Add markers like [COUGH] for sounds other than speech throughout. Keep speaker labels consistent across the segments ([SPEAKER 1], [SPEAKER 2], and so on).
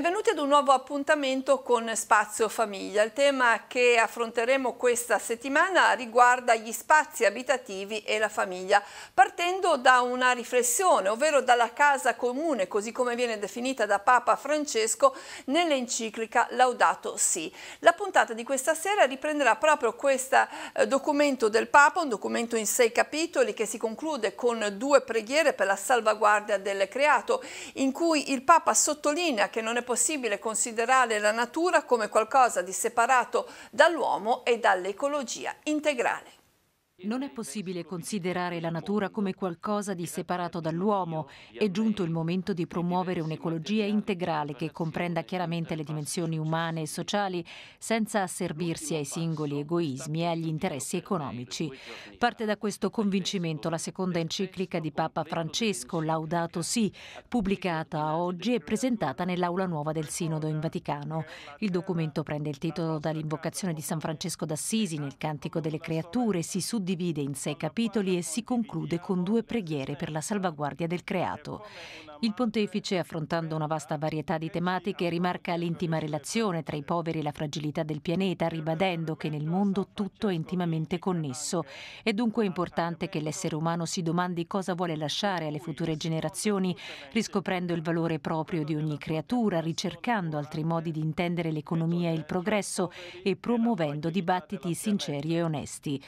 [SPEAKER 1] Benvenuti ad un nuovo appuntamento con Spazio Famiglia. Il tema che affronteremo questa settimana riguarda gli spazi abitativi e la famiglia, partendo da una riflessione, ovvero dalla casa comune, così come viene definita da Papa Francesco nell'enciclica Laudato Si. La puntata di questa sera riprenderà proprio questo eh, documento del Papa, un documento in sei capitoli che si conclude con due preghiere per la salvaguardia del creato, in cui il Papa sottolinea che non è possibile considerare la natura come qualcosa di separato dall'uomo e dall'ecologia integrale.
[SPEAKER 2] Non è possibile considerare la natura come qualcosa di separato dall'uomo. È giunto il momento di promuovere un'ecologia integrale che comprenda chiaramente le dimensioni umane e sociali senza asservirsi ai singoli egoismi e agli interessi economici. Parte da questo convincimento la seconda enciclica di Papa Francesco, Laudato Si, pubblicata oggi e presentata nell'aula nuova del Sinodo in Vaticano. Il documento prende il titolo dall'invocazione di San Francesco d'Assisi nel Cantico delle Creature, si suddivide divide in sei capitoli e si conclude con due preghiere per la salvaguardia del creato. Il pontefice, affrontando una vasta varietà di tematiche, rimarca l'intima relazione tra i poveri e la fragilità del pianeta, ribadendo che nel mondo tutto è intimamente connesso. È dunque importante che l'essere umano si domandi cosa vuole lasciare alle future generazioni, riscoprendo il valore proprio di ogni creatura, ricercando altri modi di intendere l'economia e il progresso e promuovendo dibattiti sinceri e onesti.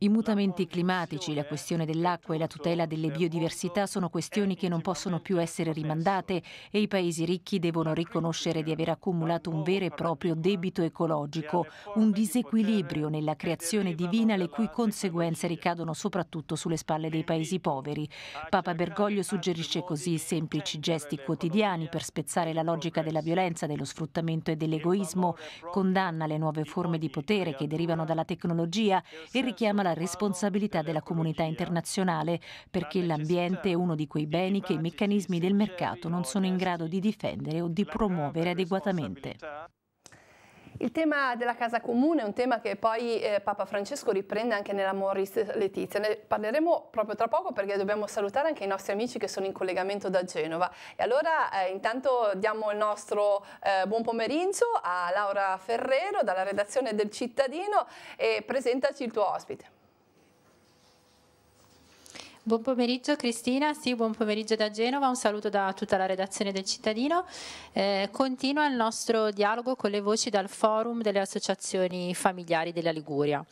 [SPEAKER 2] I mutamenti climatici, la questione dell'acqua e la tutela delle biodiversità sono questioni che non possono più essere essere rimandate e i paesi ricchi devono riconoscere di aver accumulato un vero e proprio debito ecologico, un disequilibrio nella creazione divina le cui conseguenze ricadono soprattutto sulle spalle dei paesi poveri. Papa Bergoglio suggerisce così semplici gesti quotidiani per spezzare la logica della violenza, dello sfruttamento e dell'egoismo, condanna le nuove forme di potere che derivano dalla tecnologia e richiama la responsabilità della comunità internazionale perché l'ambiente è uno di quei beni che i meccanismi del del mercato non sono in grado di difendere o di promuovere adeguatamente.
[SPEAKER 1] Il tema della casa comune è un tema che poi eh, Papa Francesco riprende anche nella Morris Letizia. Ne parleremo proprio tra poco perché dobbiamo salutare anche i nostri amici che sono in collegamento da Genova. E allora eh, intanto diamo il nostro eh, buon pomeriggio a Laura Ferrero dalla redazione del Cittadino e presentaci il tuo ospite.
[SPEAKER 3] Buon pomeriggio Cristina, sì, buon pomeriggio da Genova, un saluto da tutta la redazione del Cittadino. Eh, continua il nostro dialogo con le voci dal forum delle associazioni familiari della Liguria.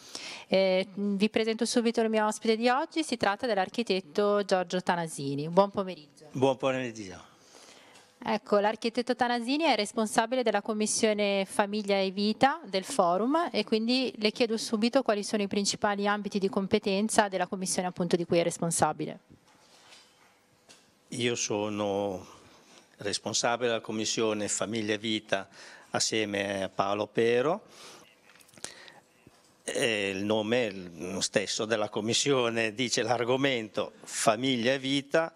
[SPEAKER 3] Eh, vi presento subito il mio ospite di oggi, si tratta dell'architetto Giorgio Tanasini. Buon pomeriggio.
[SPEAKER 4] Buon pomeriggio.
[SPEAKER 3] Ecco, l'architetto Tanasini è responsabile della commissione Famiglia e Vita del forum e quindi le chiedo subito quali sono i principali ambiti di competenza della commissione appunto di cui è responsabile.
[SPEAKER 4] Io sono responsabile della commissione Famiglia e Vita assieme a Paolo Pero. E il nome stesso della commissione dice l'argomento famiglia e vita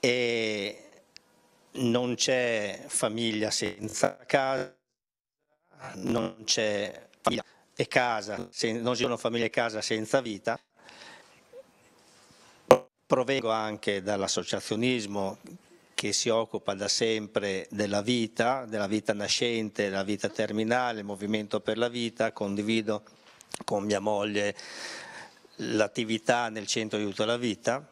[SPEAKER 4] e non c'è famiglia senza casa, non c'è famiglia e casa, non ci sono famiglie e casa senza vita. Provengo anche dall'associazionismo che si occupa da sempre della vita, della vita nascente, della vita terminale, il movimento per la vita, condivido con mia moglie l'attività nel centro aiuto alla vita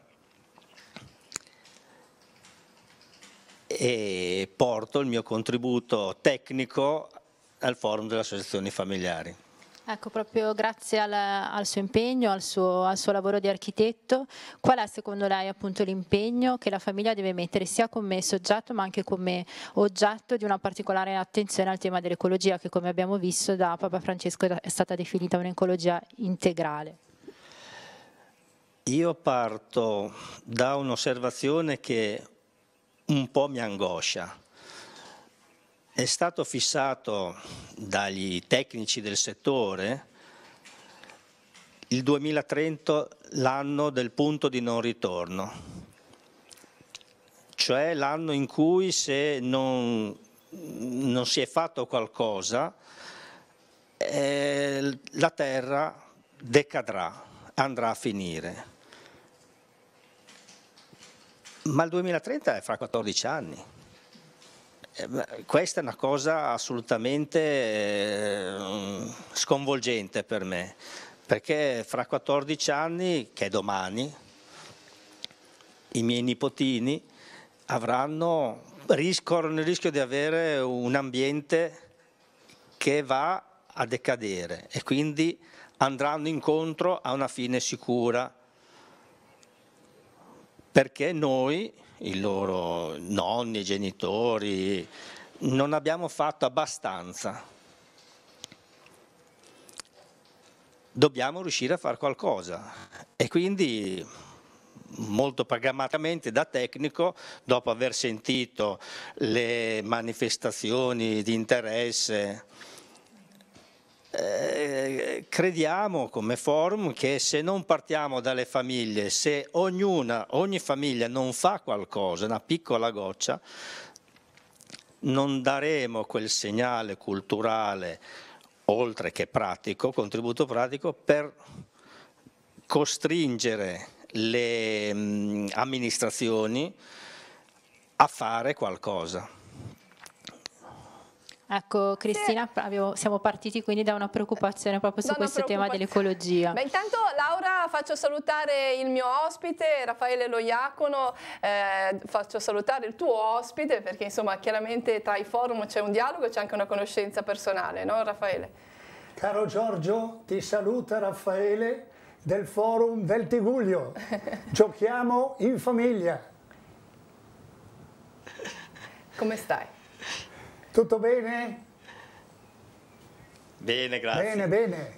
[SPEAKER 4] e porto il mio contributo tecnico al forum delle associazioni familiari.
[SPEAKER 3] Ecco, proprio grazie al, al suo impegno, al suo, al suo, lavoro di architetto, qual è secondo lei appunto l'impegno che la famiglia deve mettere sia come soggetto ma anche come oggetto di una particolare attenzione al tema dell'ecologia che come abbiamo visto da Papa Francesco è stata definita un'ecologia integrale?
[SPEAKER 4] Io parto da un'osservazione che un po' mi angoscia. È stato fissato dagli tecnici del settore il 2030 l'anno del punto di non ritorno, cioè l'anno in cui se non, non si è fatto qualcosa eh, la terra decadrà, andrà a finire. Ma il 2030 è fra 14 anni. Eh, questa è una cosa assolutamente eh, sconvolgente per me, perché fra 14 anni, che è domani, i miei nipotini avranno, il rischio di avere un ambiente che va a decadere e quindi andranno incontro a una fine sicura perché noi, i loro nonni, genitori, non abbiamo fatto abbastanza. Dobbiamo riuscire a fare qualcosa e quindi molto programmatamente da tecnico, dopo aver sentito le manifestazioni di interesse, eh, crediamo come forum che se non partiamo dalle famiglie, se ognuna, ogni famiglia non fa qualcosa, una piccola goccia, non daremo quel segnale culturale, oltre che pratico, contributo pratico, per costringere le mm, amministrazioni a fare qualcosa.
[SPEAKER 3] Ecco Cristina, abbiamo, siamo partiti quindi da una preoccupazione proprio su questo tema dell'ecologia. Beh,
[SPEAKER 1] intanto Laura faccio salutare il mio ospite, Raffaele Loiacono, eh, faccio salutare il tuo ospite perché insomma chiaramente tra i forum c'è un dialogo e c'è anche una conoscenza personale,
[SPEAKER 5] no Raffaele? Caro Giorgio, ti saluta Raffaele del forum del Tiguglio, [LAUGHS] giochiamo in famiglia. Come stai? Tutto bene? Bene, grazie. Bene, bene.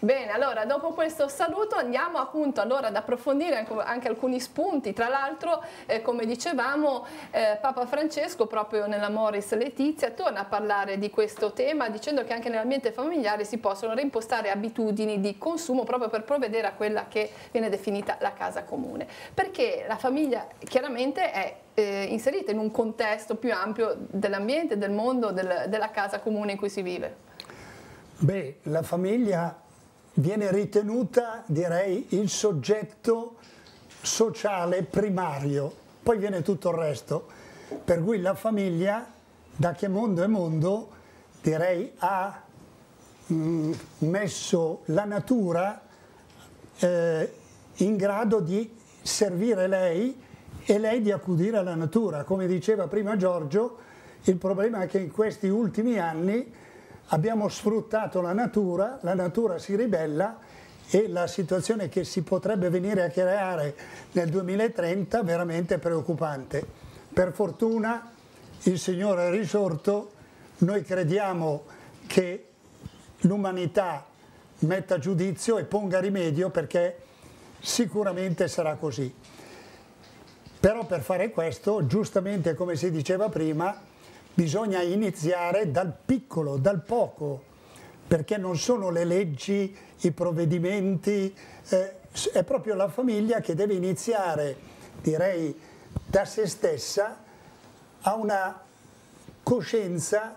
[SPEAKER 1] Bene, allora dopo questo saluto andiamo appunto allora ad approfondire anche alcuni spunti. Tra l'altro, eh, come dicevamo, eh, Papa Francesco proprio nella Moris Letizia torna a parlare di questo tema dicendo che anche nell'ambiente familiare si possono reimpostare abitudini di consumo proprio per provvedere a quella che viene definita la casa comune. Perché la famiglia chiaramente è eh, inserita in un contesto più ampio dell'ambiente, del mondo, del, della casa comune in cui si vive.
[SPEAKER 5] Beh, la famiglia viene ritenuta, direi, il soggetto sociale primario, poi viene tutto il resto, per cui la famiglia, da che mondo è mondo, direi, ha mm, messo la natura eh, in grado di servire lei e lei di accudire alla natura. Come diceva prima Giorgio, il problema è che in questi ultimi anni abbiamo sfruttato la natura, la natura si ribella e la situazione che si potrebbe venire a creare nel 2030 è veramente preoccupante. Per fortuna il Signore è risorto, noi crediamo che l'umanità metta giudizio e ponga rimedio perché sicuramente sarà così. Però per fare questo, giustamente come si diceva prima, bisogna iniziare dal piccolo, dal poco, perché non sono le leggi, i provvedimenti, eh, è proprio la famiglia che deve iniziare, direi, da se stessa a una coscienza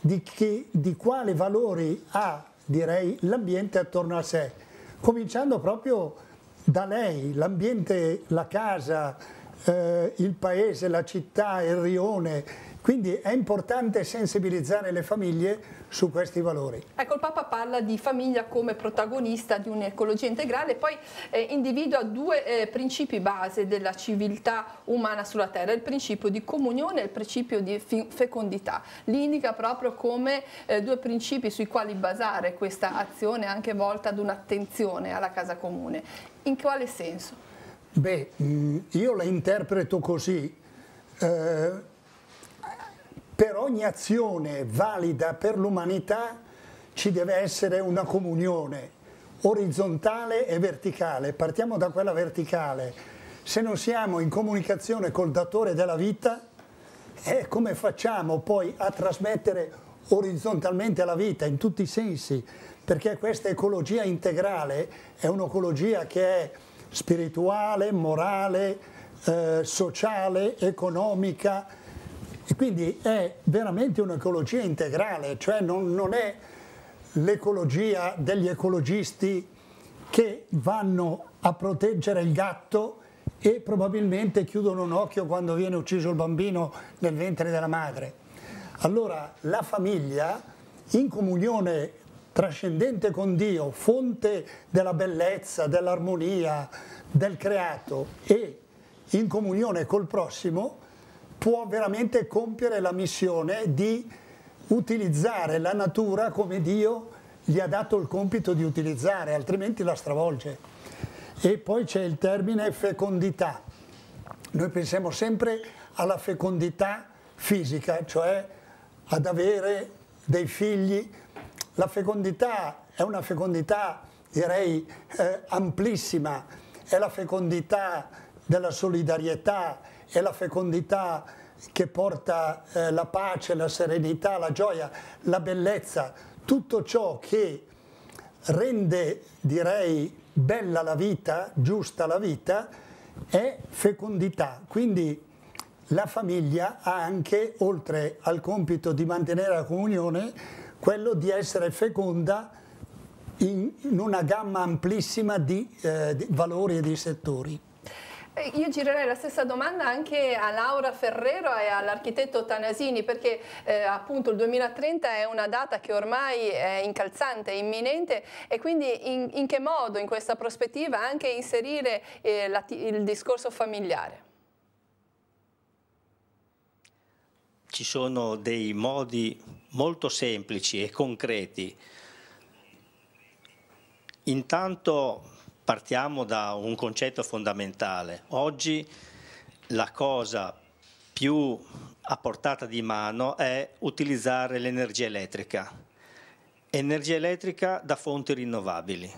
[SPEAKER 5] di, che, di quali valori ha, direi, l'ambiente attorno a sé, cominciando proprio da lei, l'ambiente, la casa, eh, il paese, la città, il rione, quindi è importante sensibilizzare le famiglie su questi valori.
[SPEAKER 1] Ecco, il Papa parla di famiglia come protagonista di un'ecologia integrale, poi eh, individua due eh, principi base della civiltà umana sulla terra, il principio di comunione e il principio di fecondità. L'indica proprio come eh, due principi sui quali basare questa azione anche volta ad un'attenzione alla casa comune. In quale senso?
[SPEAKER 5] Beh, mm, io la interpreto così. Eh, per ogni azione valida per l'umanità ci deve essere una comunione orizzontale e verticale. Partiamo da quella verticale. Se non siamo in comunicazione col datore della vita, eh, come facciamo poi a trasmettere orizzontalmente la vita in tutti i sensi? Perché questa ecologia integrale è un'ecologia che è spirituale, morale, eh, sociale, economica, e quindi è veramente un'ecologia integrale, cioè non, non è l'ecologia degli ecologisti che vanno a proteggere il gatto e probabilmente chiudono un occhio quando viene ucciso il bambino nel ventre della madre. Allora la famiglia in comunione trascendente con Dio, fonte della bellezza, dell'armonia, del creato e in comunione col prossimo, può veramente compiere la missione di utilizzare la natura come Dio gli ha dato il compito di utilizzare, altrimenti la stravolge. E poi c'è il termine fecondità. Noi pensiamo sempre alla fecondità fisica, cioè ad avere dei figli. La fecondità è una fecondità, direi, eh, amplissima, è la fecondità della solidarietà e la fecondità che porta eh, la pace, la serenità, la gioia, la bellezza, tutto ciò che rende, direi, bella la vita, giusta la vita, è fecondità. Quindi la famiglia ha anche, oltre al compito di mantenere la comunione, quello di essere feconda in, in una gamma amplissima di, eh, di valori e di settori.
[SPEAKER 1] Eh, io girerei la stessa domanda anche a Laura Ferrero e all'architetto Tanasini perché eh, appunto il 2030 è una data che ormai è incalzante, imminente e quindi in, in, che modo in questa prospettiva anche inserire eh, la, il discorso familiare?
[SPEAKER 4] Ci sono dei modi molto semplici e concreti. Intanto partiamo da un concetto fondamentale. Oggi la cosa più a portata di mano è utilizzare l'energia elettrica, energia elettrica da fonti rinnovabili.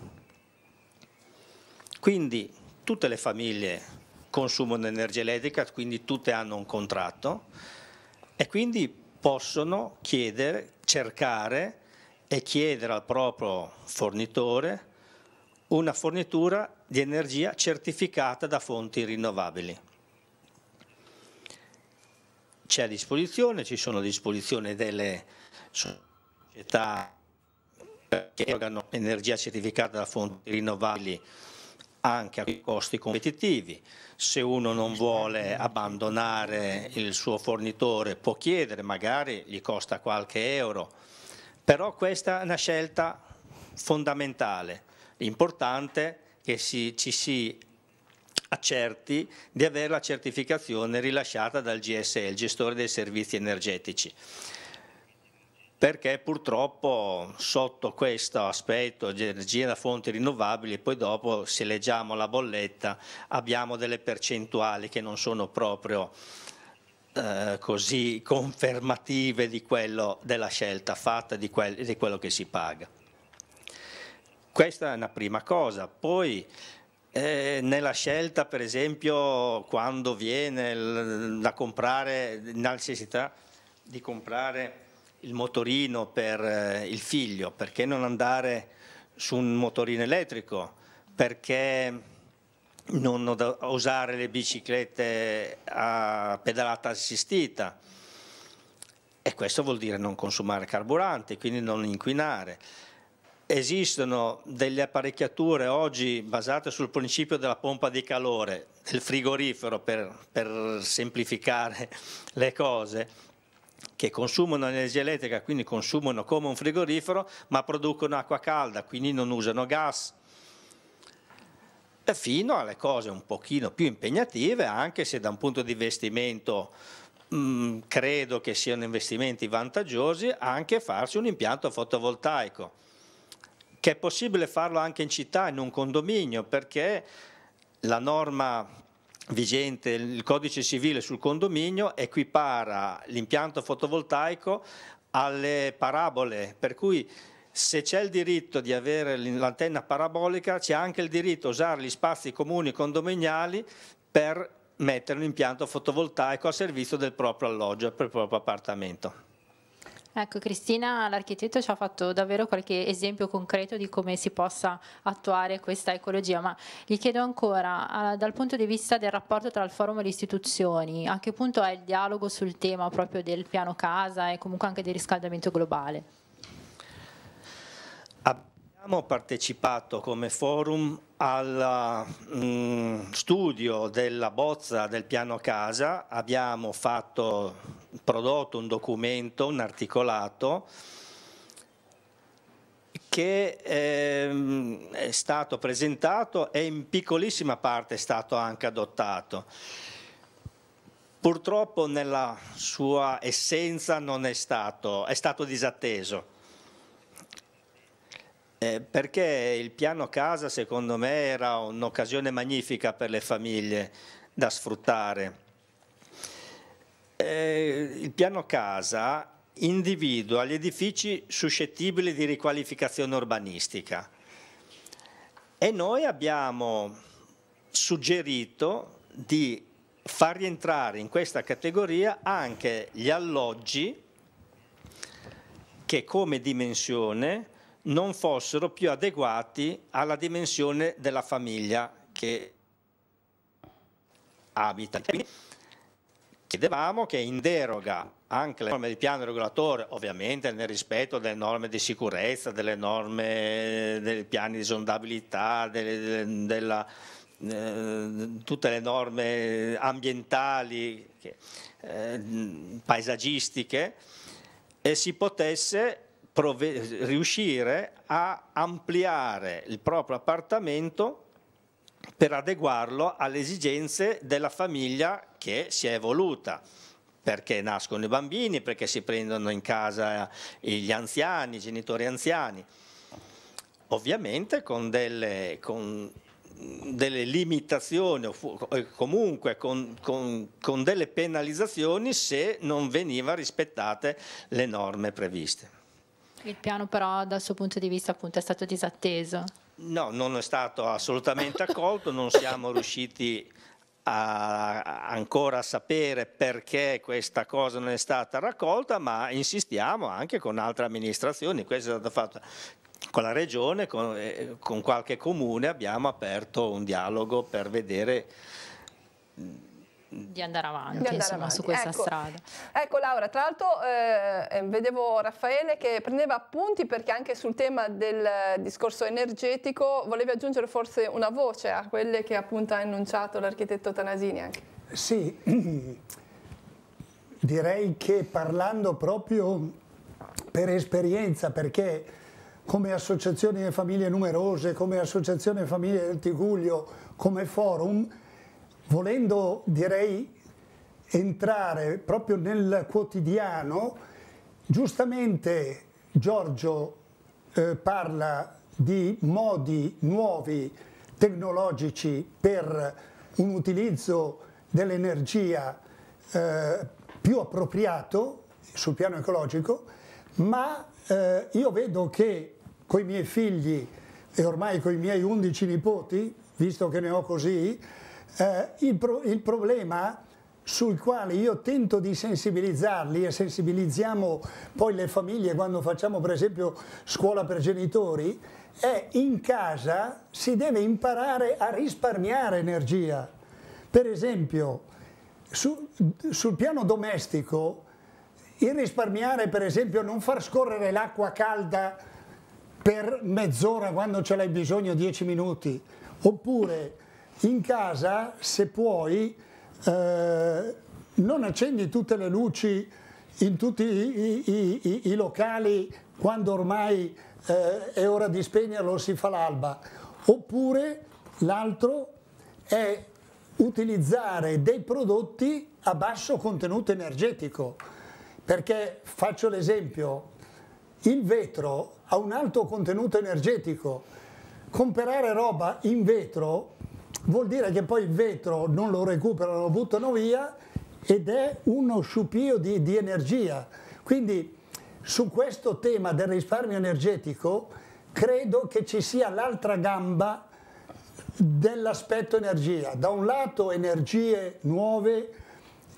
[SPEAKER 4] Quindi tutte le famiglie consumano energia elettrica, quindi tutte hanno un contratto e quindi possono chiedere, cercare e chiedere al proprio fornitore una fornitura di energia certificata da fonti rinnovabili. C'è a disposizione, ci sono a disposizione delle società che erogano energia certificata da fonti rinnovabili anche a costi competitivi. Se uno non vuole abbandonare il suo fornitore può chiedere, magari gli costa qualche euro, però questa è una scelta fondamentale importante che si, ci si accerti di avere la certificazione rilasciata dal GSE, il gestore dei servizi energetici perché purtroppo sotto questo aspetto di energia da fonti rinnovabili poi dopo se leggiamo la bolletta abbiamo delle percentuali che non sono proprio eh, così confermative di quello della scelta fatta di, quel, di quello che si paga. Questa è una prima cosa. Poi eh, nella scelta, per esempio, quando viene da comprare, la necessità di comprare il motorino per eh, il figlio, perché non andare su un motorino elettrico? Perché non usare le biciclette a pedalata assistita? E questo vuol dire non consumare carburante, quindi non inquinare. Esistono delle apparecchiature oggi basate sul principio della pompa di calore, del frigorifero per, per semplificare [LAUGHS] le cose, che consumano energia elettrica, quindi consumano come un frigorifero, ma producono acqua calda, quindi non usano gas, fino alle cose un pochino più impegnative, anche se da un punto di investimento mh, mm, credo che siano investimenti vantaggiosi, anche farsi un impianto fotovoltaico che è possibile farlo anche in città, in un condominio, perché la norma vigente, il codice civile sul condominio equipara l'impianto fotovoltaico alle parabole, per cui se c'è il diritto di avere l'antenna parabolica c'è anche il diritto di usare gli spazi comuni condominiali per mettere un impianto fotovoltaico a servizio del proprio alloggio, del proprio appartamento.
[SPEAKER 3] Ecco Cristina, l'architetto ci ha fatto davvero qualche esempio concreto di come si possa attuare questa ecologia, ma gli chiedo ancora, dal punto di vista del rapporto tra il forum e le istituzioni, a che punto è il dialogo sul tema proprio del piano casa e comunque anche del riscaldamento globale?
[SPEAKER 4] Abbiamo partecipato come forum al mm, studio della bozza del piano casa, abbiamo fatto, prodotto un documento, un articolato che ehm, è stato presentato e in piccolissima parte è stato anche adottato. Purtroppo nella sua essenza non è stato, è stato disatteso eh, perché il piano casa secondo me era un'occasione magnifica per le famiglie da sfruttare. Eh, il piano casa individua gli edifici suscettibili di riqualificazione urbanistica e noi abbiamo suggerito di far rientrare in questa categoria anche gli alloggi che come dimensione non fossero più adeguati alla dimensione della famiglia che abita. Quindi chiedevamo che in deroga anche le norme di piano regolatore, ovviamente nel rispetto delle norme di sicurezza, delle norme dei piani di sondabilità, delle, della, eh, tutte le norme ambientali, eh, paesaggistiche, si potesse prove- riuscire a ampliare il proprio appartamento per adeguarlo alle esigenze della famiglia che si è evoluta perché nascono i bambini, perché si prendono in casa gli anziani, i genitori anziani. Ovviamente con delle, con delle limitazioni o comunque con, con, con delle penalizzazioni se non venivano rispettate le norme previste.
[SPEAKER 3] Il piano però dal suo punto di vista appunto è stato disatteso?
[SPEAKER 4] No, non è stato assolutamente [LAUGHS] accolto, non siamo riusciti a ancora sapere perché questa cosa non è stata raccolta, ma insistiamo anche con altre amministrazioni, questo è stato fatto con la regione, con, eh, con qualche comune abbiamo aperto un dialogo per vedere di andare avanti, di andare insomma, avanti. su questa ecco, strada.
[SPEAKER 1] Ecco Laura, tra l'altro eh, eh, vedevo Raffaele che prendeva appunti perché anche sul tema del discorso energetico volevi aggiungere forse una voce a quelle che appunto ha enunciato l'architetto Tanasini anche.
[SPEAKER 5] Sì, [CLEARS THROAT] direi che parlando proprio per esperienza, perché come associazione famiglie numerose, come associazione famiglie del Tiguglio, come forum, volendo direi entrare proprio nel quotidiano, giustamente Giorgio eh, parla di modi nuovi tecnologici per un utilizzo dell'energia eh, più appropriato sul piano ecologico, ma eh, io vedo che con i miei figli e ormai con i miei undici nipoti, visto che ne ho così, eh, il, pro il problema sul quale io tento di sensibilizzarli e sensibilizziamo poi le famiglie quando facciamo per esempio scuola per genitori, è in casa si deve imparare a risparmiare energia. Per esempio su, sul piano domestico il risparmiare per esempio non far scorrere l'acqua calda per mezz'ora quando ce l'hai bisogno, dieci minuti, oppure in casa se puoi eh, non accendi tutte le luci in tutti i, i, i, i locali quando ormai eh, è ora di spegnerlo si fa l'alba oppure l'altro è utilizzare dei prodotti a basso contenuto energetico perché faccio l'esempio il vetro ha un alto contenuto energetico comprare roba in vetro vuol dire che poi il vetro non lo recuperano, lo buttano via ed è uno sciupio di, di energia. Quindi su questo tema del risparmio energetico credo che ci sia l'altra gamba dell'aspetto energia. Da un lato energie nuove,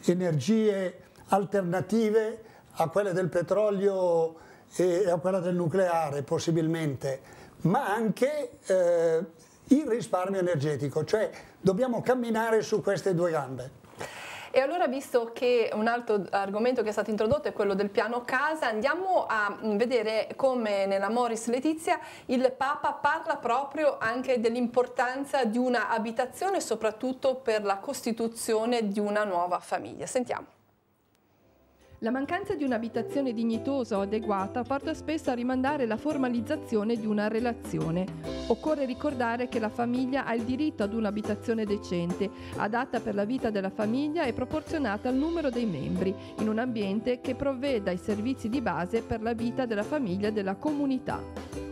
[SPEAKER 5] energie alternative a quelle del petrolio e a quella del nucleare possibilmente, ma anche eh, il risparmio energetico, cioè dobbiamo camminare su queste due gambe.
[SPEAKER 1] E allora, visto che un altro argomento che è stato introdotto è quello del piano casa, andiamo a vedere come nella Moris Letizia il Papa parla proprio anche dell'importanza di una abitazione, soprattutto per la costituzione di una nuova famiglia. Sentiamo. La mancanza di un'abitazione dignitosa o adeguata porta spesso a rimandare la formalizzazione di una relazione. Occorre ricordare che la famiglia ha il diritto ad un'abitazione decente, adatta per la vita della famiglia e proporzionata al numero dei membri, in un ambiente che provveda ai servizi di base per la vita della famiglia e della comunità.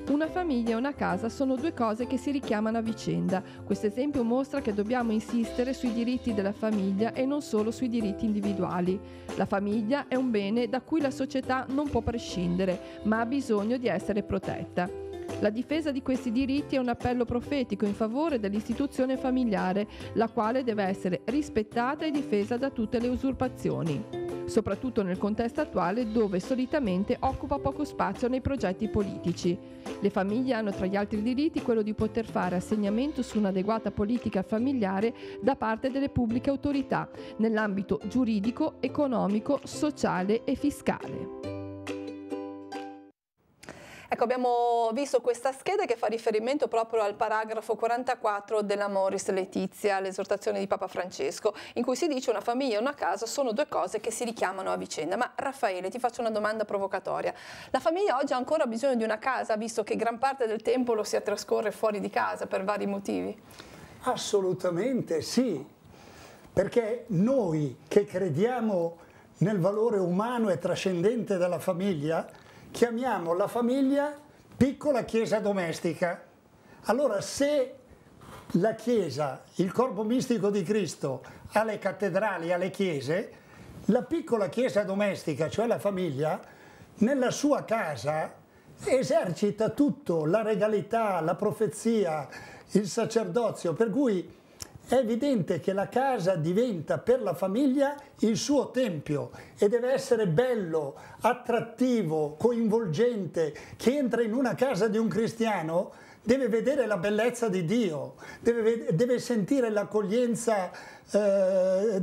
[SPEAKER 1] Una famiglia e una casa sono due cose che si richiamano a vicenda. Questo esempio mostra che dobbiamo insistere sui diritti della famiglia e non solo sui diritti individuali. La famiglia è un bene da cui la società non può prescindere, ma ha bisogno di essere protetta. La difesa di questi diritti è un appello profetico in favore dell'istituzione familiare, la quale deve essere rispettata e difesa da tutte le usurpazioni soprattutto nel contesto attuale dove solitamente occupa poco spazio nei progetti politici. Le famiglie hanno tra gli altri diritti quello di poter fare assegnamento su un'adeguata politica familiare da parte delle pubbliche autorità nell'ambito giuridico, economico, sociale e fiscale. Ecco, abbiamo visto questa scheda che fa riferimento proprio al paragrafo 44 della Moris Letizia, l'esortazione di Papa Francesco, in cui si dice una famiglia e una casa sono due cose che si richiamano a vicenda. Ma Raffaele, ti faccio una domanda provocatoria. La famiglia oggi ha ancora bisogno di una casa, visto che gran parte del tempo lo si trascorre fuori di casa per vari motivi?
[SPEAKER 5] Assolutamente sì, perché noi che crediamo nel valore umano e trascendente della famiglia, chiamiamo la famiglia piccola chiesa domestica. Allora se la chiesa, il corpo mistico di Cristo, ha le cattedrali, ha le chiese, la piccola chiesa domestica, cioè la famiglia, nella sua casa esercita tutto, la regalità, la profezia, il sacerdozio, per cui è evidente che la casa diventa per la famiglia il suo tempio e deve essere bello, attrattivo, coinvolgente. Chi entra in una casa di un cristiano deve vedere la bellezza di Dio, deve, deve sentire l'accoglienza eh,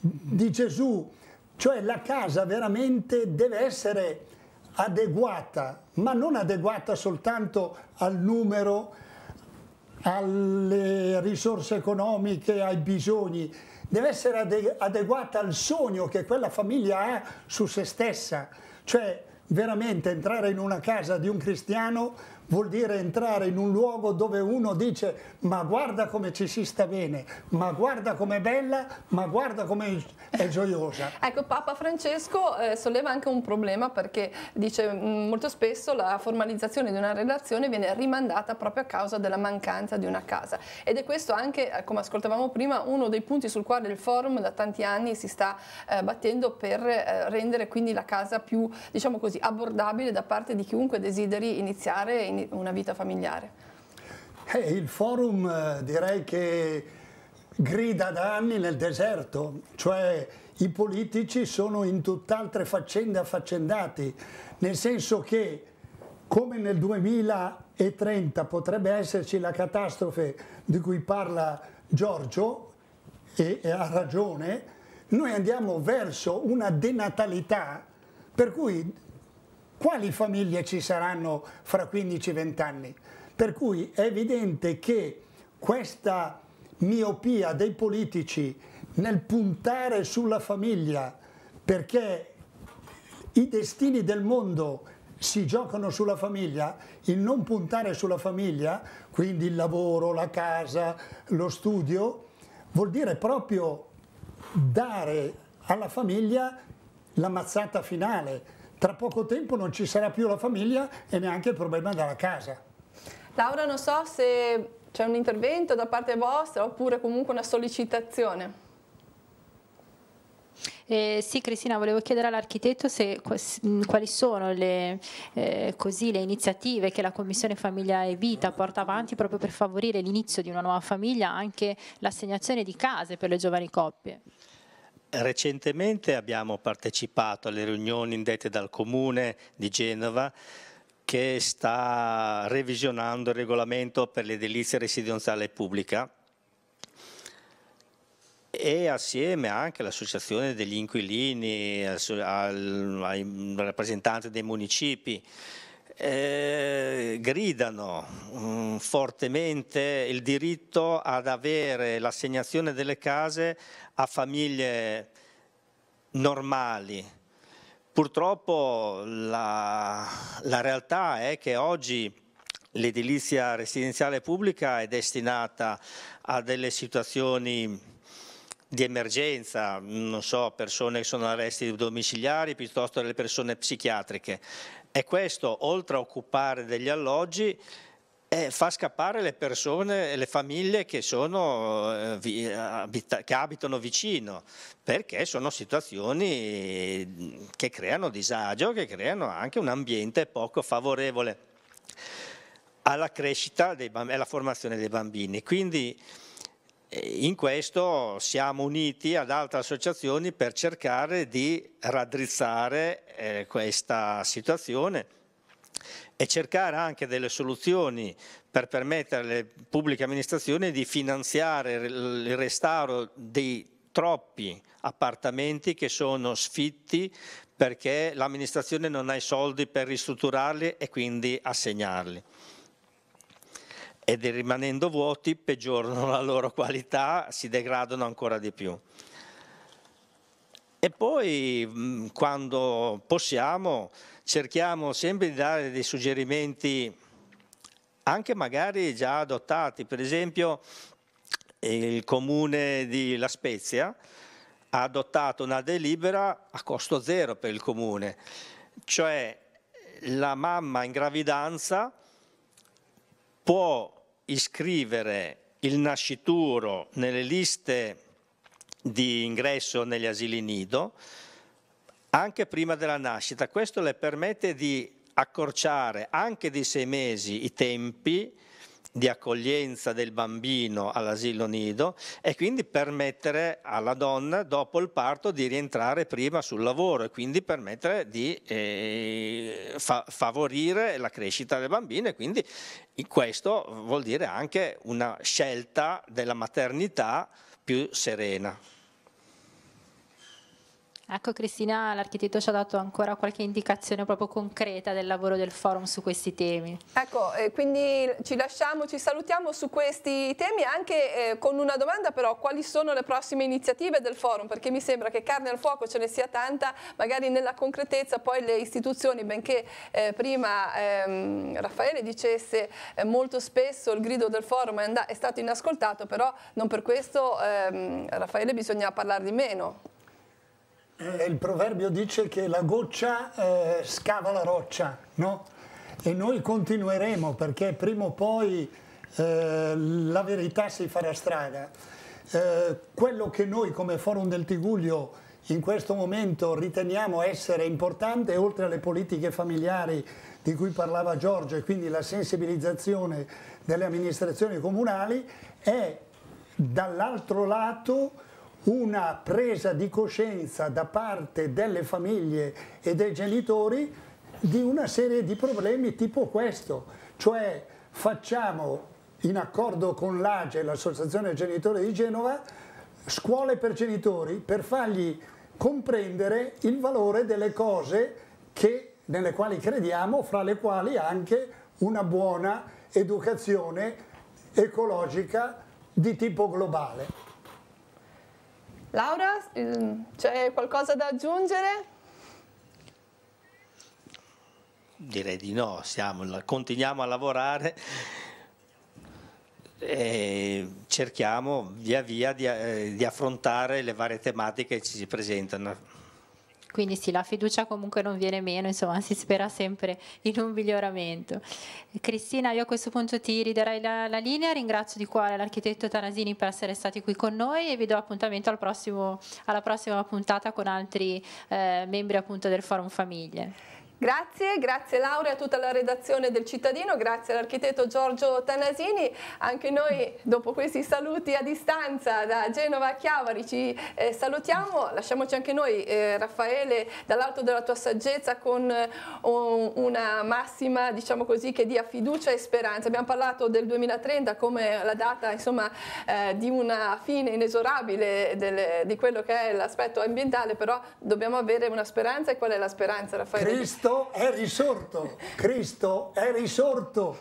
[SPEAKER 5] di Gesù. Cioè la casa veramente deve essere adeguata, ma non adeguata soltanto al numero, alle risorse economiche, ai bisogni, deve essere adeguata al sogno che quella famiglia ha su se stessa, cioè veramente entrare in una casa di un cristiano vuol dire entrare in un luogo dove uno dice ma guarda come ci si sta bene, ma guarda com'è bella, ma guarda come è gioiosa.
[SPEAKER 1] [LAUGHS] ecco, Papa Francesco eh, solleva anche un problema perché dice mm, molto spesso la formalizzazione di una relazione viene rimandata proprio a causa della mancanza di una casa ed è questo anche, eh, come ascoltavamo prima, uno dei punti sul quale il forum da tanti anni si sta eh, battendo per eh, rendere quindi la casa più, diciamo così, abbordabile da parte di chiunque desideri iniziare in una vita familiare?
[SPEAKER 5] Eh, il forum eh, direi che grida da anni nel deserto, cioè i politici sono in tutt'altre faccende affaccendati, nel senso che come nel 2030 potrebbe esserci la catastrofe di cui parla Giorgio, e, e ha ragione, noi andiamo verso una denatalità per cui quali famiglie ci saranno fra 15-20 anni? Per cui è evidente che questa miopia dei politici nel puntare sulla famiglia perché i destini del mondo si giocano sulla famiglia, il non puntare sulla famiglia, quindi il lavoro, la casa, lo studio, vuol dire proprio dare alla famiglia la mazzata finale, tra poco tempo non ci sarà più la famiglia e neanche il problema della casa.
[SPEAKER 1] Laura, non so se c'è un intervento da parte vostra oppure comunque una sollecitazione. Eh, sì,
[SPEAKER 3] Cristina, volevo chiedere all'architetto quali sono le, eh, così, le, iniziative che la Commissione Famiglia e Vita porta avanti proprio per favorire l'inizio di una nuova famiglia, anche l'assegnazione di case per le giovani coppie.
[SPEAKER 4] Recentemente abbiamo partecipato alle riunioni indette dal Comune di Genova che sta revisionando il regolamento per l'edilizia residenziale pubblica e assieme anche all'associazione degli inquilini, al, ai rappresentanti dei municipi. Eh, gridano um, fortemente il diritto ad avere l'assegnazione delle case a famiglie normali. Purtroppo la, la realtà è che oggi l'edilizia residenziale pubblica è destinata a delle situazioni di emergenza, non so, persone che sono arresti domiciliari piuttosto che le persone psichiatriche. E questo, oltre a occupare degli alloggi, eh, fa scappare le persone e le famiglie che, sono, eh, vi, abita, che, abitano vicino, perché sono situazioni che creano disagio, che creano anche un ambiente poco favorevole alla crescita e alla formazione dei bambini. Quindi in questo siamo uniti ad altre associazioni per cercare di raddrizzare eh, questa situazione e cercare anche delle soluzioni per permettere alle pubbliche amministrazioni di finanziare il restauro dei troppi appartamenti che sono sfitti perché l'amministrazione non ha i soldi per ristrutturarli e quindi assegnarli ed rimanendo vuoti peggiorano la loro qualità, si degradano ancora di più. E poi mm, quando possiamo cerchiamo sempre di dare dei suggerimenti anche magari già adottati, per esempio il comune di La Spezia ha adottato una delibera a costo zero per il comune, cioè la mamma in gravidanza può iscrivere il nascituro nelle liste di ingresso negli asili nido anche prima della nascita. Questo le permette di accorciare anche di sei mesi i tempi di accoglienza del bambino all'asilo nido e quindi permettere alla donna dopo il parto di rientrare prima sul lavoro e quindi permettere di eh, fa- favorire la crescita del bambino e quindi questo vuol dire anche una scelta della maternità più serena.
[SPEAKER 3] Ecco Cristina, l'architetto ci ha dato ancora qualche indicazione proprio concreta del lavoro del forum su questi
[SPEAKER 1] temi. Ecco, eh, quindi ci lasciamo, ci salutiamo su questi temi anche eh, con una domanda però, quali sono le prossime iniziative del forum? Perché mi sembra che carne al fuoco ce ne sia tanta, magari nella concretezza poi le istituzioni, benché eh, prima ehm, Raffaele dicesse eh, molto spesso il grido del forum è, è, stato inascoltato, però non per questo ehm, Raffaele bisogna parlare di meno.
[SPEAKER 5] Eh, il proverbio dice che la goccia eh, scava la roccia, no? E noi continueremo perché prima o poi eh, la verità si farà strada. Eh, quello che noi come Forum del Tiguglio in questo momento riteniamo essere importante, oltre alle politiche familiari di cui parlava Giorgio e quindi la sensibilizzazione delle amministrazioni comunali, è dall'altro lato una presa di coscienza da parte delle famiglie e dei genitori di una serie di problemi tipo questo, cioè facciamo in accordo con l'AGE, l'Associazione Genitori di Genova, scuole per genitori per fargli comprendere il valore delle cose che, nelle quali crediamo, fra le quali anche una buona educazione ecologica di tipo globale.
[SPEAKER 1] Laura, mm, c'è qualcosa da aggiungere?
[SPEAKER 4] Direi di no, siamo, continuiamo a lavorare e cerchiamo via via di, eh, di affrontare le varie tematiche che ci si presentano.
[SPEAKER 3] Quindi sì, la fiducia comunque non viene meno, insomma, si spera sempre in un miglioramento. Cristina, io a questo punto ti riderai la, la linea, ringrazio di cuore l'architetto Tarasini per essere stati qui con noi e vi do appuntamento al prossimo, alla prossima puntata con altri eh, membri appunto del Forum Famiglie.
[SPEAKER 1] Grazie, grazie Laura e a tutta la redazione del Cittadino, grazie all'architetto Giorgio Tanasini, anche noi dopo questi saluti a distanza da Genova a Chiavari ci eh, salutiamo, lasciamoci anche noi eh, Raffaele dall'alto della tua saggezza con eh, una massima diciamo così, che dia fiducia e speranza, abbiamo parlato del 2030 come la data insomma, eh, di una fine inesorabile del, di quello che è l'aspetto ambientale, però dobbiamo avere una speranza e qual è la speranza Raffaele?
[SPEAKER 5] Cristo Cristo è risorto, Cristo è risorto.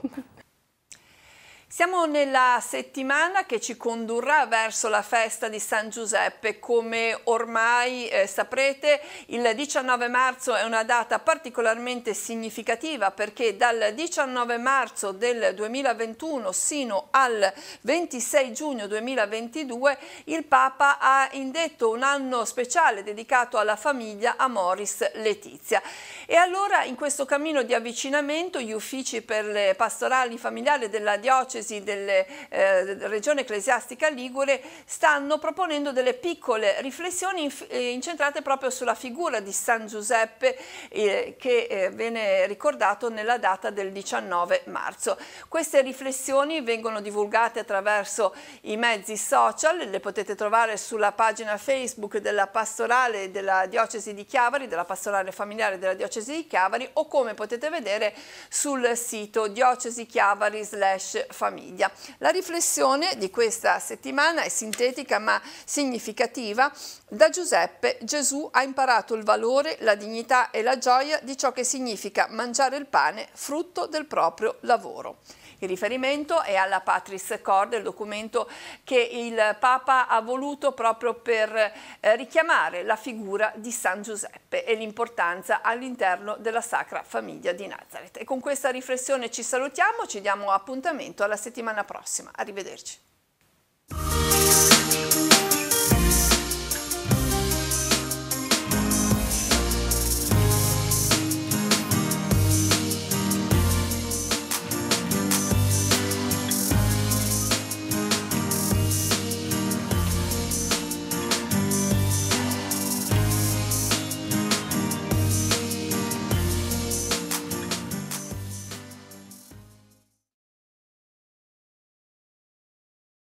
[SPEAKER 1] Siamo nella settimana che ci condurrà verso la festa di San Giuseppe. Come ormai eh, saprete, il 19 marzo è una data particolarmente significativa perché dal 19 marzo del 2021 sino al 26 giugno 2022 il Papa ha indetto un anno speciale dedicato alla famiglia Amoris Letizia. E allora in questo cammino di avvicinamento gli uffici per le pastorali familiari della diocesi diocesi della eh, regione ecclesiastica Ligure stanno proponendo delle piccole riflessioni eh, incentrate proprio sulla figura di San Giuseppe eh, che eh, viene ricordato nella data del 19 marzo. Queste riflessioni vengono divulgate attraverso i mezzi social, le potete trovare sulla pagina Facebook della pastorale della diocesi di Chiavari, della pastorale familiare della diocesi di Chiavari o come potete vedere sul sito diocesi chiavari slash famiglia. La riflessione di questa settimana è sintetica ma significativa. Da Giuseppe Gesù ha imparato il valore, la dignità e la gioia di ciò che significa mangiare il pane frutto del proprio lavoro. Il riferimento è alla Patris Accord, il documento che il Papa ha voluto proprio per eh, richiamare la figura di San Giuseppe e l'importanza all'interno della Sacra Famiglia di Nazareth. E con questa riflessione ci salutiamo, ci diamo appuntamento alla settimana prossima. Arrivederci.